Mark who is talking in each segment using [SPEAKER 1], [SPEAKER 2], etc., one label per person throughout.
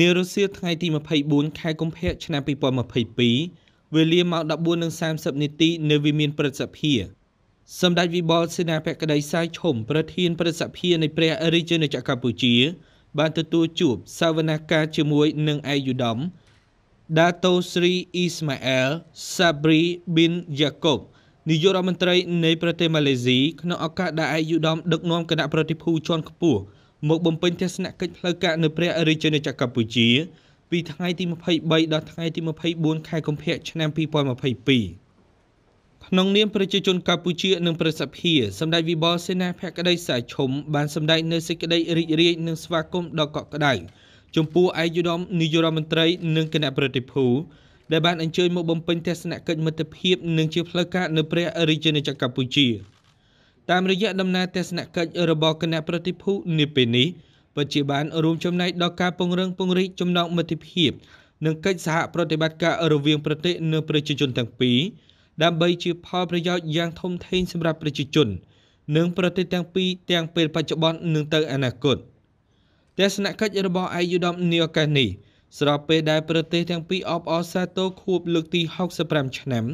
[SPEAKER 1] នារសៀលថ្ងៃទី24ខែកុម្ភៈឆ្នាំ2022វេលាម៉ោង14:30នាទី នៅវិមានព្រឹទ្ធសភា សម្ដេចវិបុលសេនាបក្តីសាយឈុំប្រធានព្រឹទ្ធសភានៃព្រះរាជាណាចក្រកម្ពុជា បានទទួលជួបសាវនាការជាមួយនឹងឯកឧត្តមដាតូស្រីអ៊ីស្ម៉ាអែលសាប្រីប៊ីនយ៉ាកុបនាយករដ្ឋមន្ត្រីនៃប្រទេសម៉ាឡេស៊ីក្នុងឱកាសដែលឯកឧត្តមដឹកនាំគណៈប្រតិភូជាន់ខ្ពស់មកបំពេញទស្សនកិច្ចផ្លូវការនៅព្រះរាជាណាចក្រកម្ពុជាពីថ្ងៃទី23ដល់ថ្ងៃទី24ខែកុម្ភៈឆ្នាំ2022ក្នុងនាមប្រជាជនកម្ពុជានិងប្រសិទ្ធភាពសម្ដេចវិបុលសេនាភក្តីសាឈុំបានសម្ដែងនៅសេចក្តីរីករាយនិងស្វាគមន៍ដ៏កក់ក្ដៅចំពោះឯកឧត្តមនាយករដ្ឋមន្ត្រីនិងគណៈប្រតិភូដែលបានអញ្ជើញមកបំពេញទស្សនកិច្ចមិត្តភាព និងជាផ្លូវការនៅព្រះរាជាណាចក្រកម្ពុជា។តាមរយៈដំណើរទស្សនកិច្ចរបស់គណៈប្រតិភូនាពេលនេះពិតជាបានរួមចំណែកដល់ការពង្រឹងពង្រីកចំណងមិត្តភាពនិងកិច្ចសហប្រតិបត្តិការរវាងប្រទេសនិងប្រជាជនទាំងពីរដើម្បីជាផលប្រយោជន៍យ៉ាងធំធេងសម្រាប់ប្រជាជន និងប្រទេសទាំងពីរទាំងពេលបច្ចុប្បន្ននិងទៅអនាគតទស្សនកិច្ចរបស់អាយុដមនីឱកាសនេះស្របពេលដែលប្រទេសទាំងពីរអបអរសាទរខួបលើកទី65ឆ្នាំ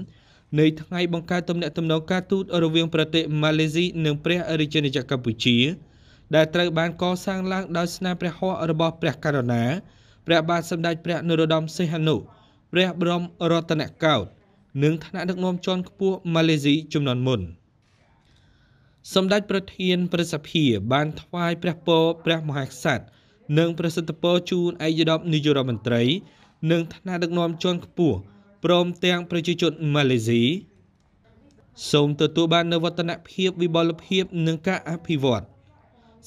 [SPEAKER 1] នៃថ្ងៃបង្កើតទំនាក់ទំនងការទូតរវាងប្រទេសម៉ាឡេស៊ីនិងព្រះរាជាណាចក្រកម្ពុជាដែលត្រូវបានកសាងឡើងដោយស្នាព្រះហស្ថរបស់ព្រះករុណាព្រះបាទសម្ដេចព្រះនរោត្តមសីហនុព្រះបរមរតនកោដ្ឋនិងថ្នាក់ដឹកនាំជាន់ខ្ពស់ម៉ាឡេស៊ីចំនួនមុនសម្ដេចប្រធានប្រសិទ្ធិបានថ្វាយព្រះពរព្រះមហាក្សត្រនិងប្រសិទ្ធពរជូនឯកឧត្តមនាយករដ្ឋមន្ត្រីនិងថ្នាក់ដឹកនាំជាន់ខ្ពស់ព្រមទាំងប្រជាជនម៉ាឡេស៊ីសូមទទួលបាននូវវឌ្ឍនភាពវិបលភាពនិងការអភិវឌ្ឍ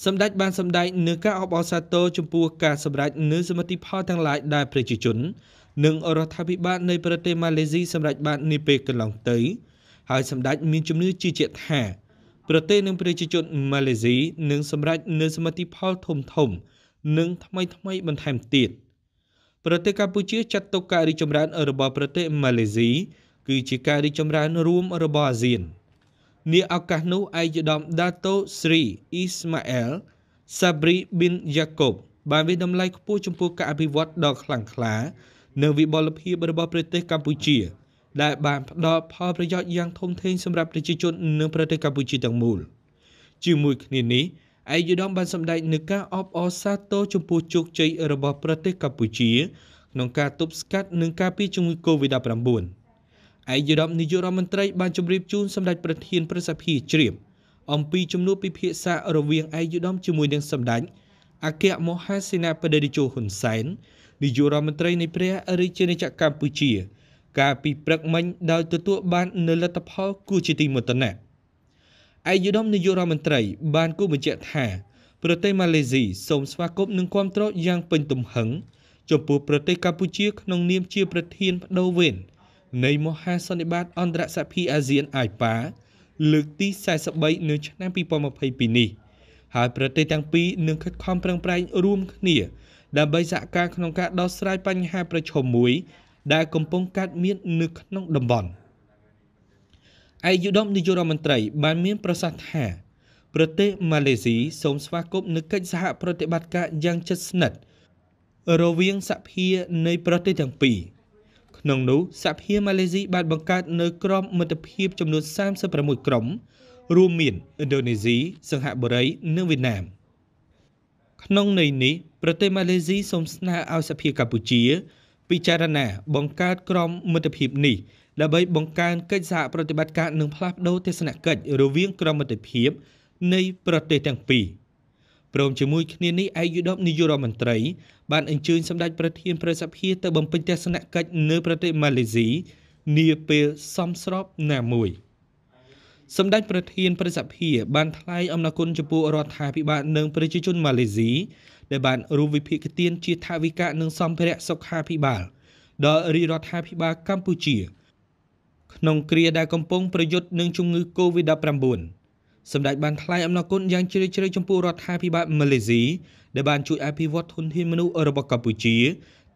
[SPEAKER 1] សម្ដេចបានសម្ដែងនឹងការអបអរសាទរចំពោះការសម្រេចនូវសមិទ្ធផលទាំងឡាយដែលប្រជាជននិងរដ្ឋាភិបាលនៃប្រទេសម៉ាឡេស៊ីសម្រេចបាននាពេលកន្លងទៅហើយសម្ដេចមានជំនឿជឿជាក់ថាប្រទេសនិងប្រជាជនម៉ាឡេស៊ីនឹងសម្រេចនូវសមិទ្ធផលធំធំ និងថ្មីថ្មីបន្ថែមទៀត។ប្រទេសកម្ពុជាចាត់ទុកការរីកចម្រើនរបស់ប្រទេសម៉ាឡេស៊ីគឺជាការរីកចម្រើនរួមរបស់អាស៊ាននាឱកាសនោះឯកឧត្តមដាតូស្រីអ៊ីស្ម៉ាអែលសាប្រីប៊ីនយ៉ាកូបបានវិតម្លៃខ្ពស់ចំពោះការអភិវឌ្ឍដ៏ខ្លាំងក្លានិងវិបលភាពរបស់ប្រទេសកម្ពុជាដែលបានផ្ដល់ផលប្រយោជន៍យ៉ាងធំធេងសម្រាប់ប្រជាជននិងប្រទេសកម្ពុជាទាំងមូល ជាមួយគ្នានេះឯកឧត្តមបានសម្ដែងនឹងការអបអរសាទរចំពោះជោគជ័យរបស់ប្រទេសកម្ពុជាក្នុងការទប់ស្កាត់និងការពារជំងឺ Covid-19 ឯកឧត្តមនាយករដ្ឋមន្ត្រីបានជម្រាបជូនសម្ដេចប្រធានប្រសិទ្ធិជ្រាបអំពីជំនួបពិភាក្សារវាងឯកឧត្តមជាមួយនឹងសម្ដេចអគ្គមហាសេនាបតីជោហ៊ុនសែននាយករដ្ឋមន្ត្រីនៃព្រះរាជាណាចក្រកម្ពុជា កាលពីព្រឹកមិញដោយទទួលបាននូវលទ្ធផលគួរជាទីមោទនៈ។ឯកឧត្តមនាយករដ្ឋមន្ត្រី បានគូបញ្ជាក់ថាប្រទេសម៉ាឡេស៊ីសូមស្វាគមន៍និងគាំទ្រយ៉ាងពេញទំហឹងចំពោះប្រទេសកម្ពុជាក្នុងនាមជាប្រធានបដូវវេន នៃមហាសន្និបាតអន្តរសហភាពអាស៊ាន AIPA លើកទី43នៅឆ្នាំ2022នេះ ហើយប្រទេសទាំងពីរនឹងខិតខំប្រឹងប្រែងរួមគ្នាដើម្បីសហការក្នុងការដោះស្រាយបញ្ហាប្រឈមមួយ ដែលកំពុងកើតមាននៅក្នុងតំបន់។ឯកឧត្តមនាយករដ្ឋមន្ត្រី បានមានប្រសាសន៍ថាប្រទេសម៉ាឡេស៊ីសូមស្វាគមន៍នូវកិច្ចសហប្រតិបត្តិការយ៉ាងជិតស្និទ្ធរវាងសភានៃប្រទេសទាំងពីរក្នុងនោះសភាម៉ាឡេស៊ីបានបង្កើតនៅក្រុមមិត្តភាពចំនួន36ក្រុមរួមមានឥណ្ឌូនេស៊ីសិង្ហបុរី និងវៀតណាមក្នុងន័យនេះប្រទេសម៉ាឡេស៊ីសូមស្នើឲ្យសភាកម្ពុជាពិចារណាបង្កើតក្រុមមិត្តភាពនេះដើម្បីបង្កើនកិច្ចសហប្រតិបត្តិការនិងផ្លាស់ប្តូរទស្សនកិច្ចរវាងក្រមតិភាព នៃប្រទេសទាំងពីរព្រមជាមួយគ្នានេះឯកឧត្តមនាយករដ្ឋមន្ត្រី បានអញ្ជើញសម្ដេចប្រធានប្រសិទ្ធិទៅបំពេញទស្សនកិច្ចនៅប្រទេសម៉ាឡេស៊ីនាពេលសមស្របណាមួយសម្ដេចប្រធានប្រសិទ្ធិបានថ្លែងអំណរគុណចំពោះរដ្ឋាភិបាលនិងប្រជាជនម៉ាឡេស៊ីដែលបានរួមវិភាគទានជាថាវិការនិងសម្ភារៈសុខាភិបាល ដល់រាជរដ្ឋាភិបាលកម្ពុជា។ក្នុងគ្រាដែលកំពុងប្រយុទ្ធនឹងជំងឺ Covid-19 សម្ដេចបានថ្លែងអំណរគុណយ៉ាងជ្រាលជ្រៅចំពោះរដ្ឋាភិបាលម៉ាឡេស៊ីដែលបានជួយអភិវឌ្ឍធនធានមនុស្សរបស់កម្ពុជា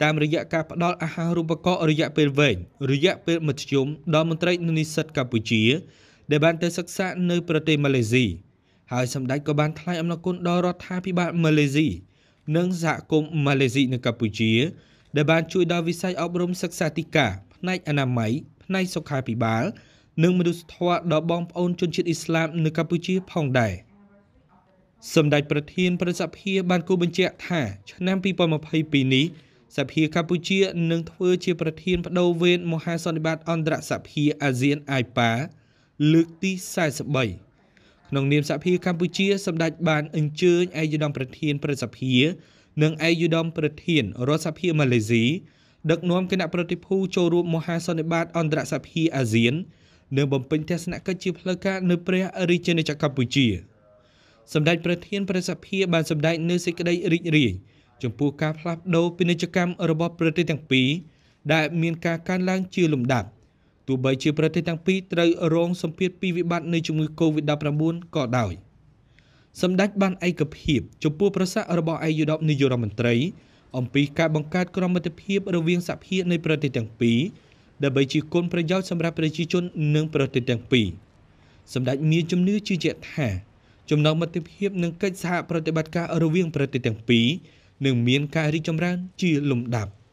[SPEAKER 1] តាមរយៈការផ្តល់អាហារូបករណ៍រយៈពេលវែងរយៈពេលមធ្យមដល់មន្ត្រីនិស្សិតកម្ពុជា ដែលបានទៅសិក្សានៅប្រទេសម៉ាឡេស៊ីហើយសម្ដេចក៏បានថ្លែងអំណរគុណដល់រដ្ឋាភិបាលម៉ាឡេស៊ីនិងសហគមន៍ម៉ាឡេស៊ីនៅកម្ពុជា ដែលបានជួយដល់វិស័យអប់រំសិក្សាធិការផ្នែកអនាម័យផ្នែកសុខាភិបាលនិងមនុស្សធម៌ដល់បងប្អូនជនជាតិអ៊ីស្លាម នៅកម្ពុជាផងដែរសម្ដេចប្រធានប្រសិទ្ធិបានគូបញ្ជាក់ថាឆ្នាំ2022នេះសភាកម្ពុជានឹងធ្វើជាប្រធានបដូវវេនមហាសន្និបាតអន្តរសភាអាស៊ានអាយប៉ាលើកទី43ក្នុងនាមសភាកម្ពុជា សម្ដេចបានអញ្ជើញឯកឧត្តមប្រធានប្រសិទ្ធិនិងឯកឧត្តមប្រធានរដ្ឋសភាម៉ាឡេស៊ីដឹកនាំគណៈប្រតិភូចូលរួមមហាសន្និបាតអន្តរសភាអាស៊ាននិងបំពេញទស្សនកិច្ចជាផ្លូវការនៅព្រះរាជាណាចក្រកម្ពុជាសម្ដេចប្រធានប្រសិទ្ធភាពបានសម្ដែងនៅសេចក្តីរីករាយចំពោះការផ្លាស់ប្តូរពាណិជ្ជកម្មរបស់ប្រទេសទាំងពីរដែលមានការកើនឡើងជាលំដាប់ទោះបីជាប្រទេសទាំងពីរត្រូវរងសម្ពាធពីវិបត្តិនៃជំងឺ Covid-19 ក៏ដោយសម្ដេចបានឯកភាពចំពោះប្រសាសន៍របស់ឯកឧត្តមនាយករដ្ឋមន្ត្រីអំពីការបង្កើតក្រមមិត្តភាព រវាងសហភាពនៃប្រទេសទាំងពីរដើម្បីជាគុណប្រយោជន៍សម្រាប់ប្រជាជននិងប្រទេសទាំងពីរសម្ដេចមានជំនឿជឿជាក់ថា ចំណងមិត្តភាពនិងកិច្ចសហប្រតិបត្តិការរវាង ប្រទេសទាំងពីរនឹងមានការរីកចម្រើន ជាលំដាប់។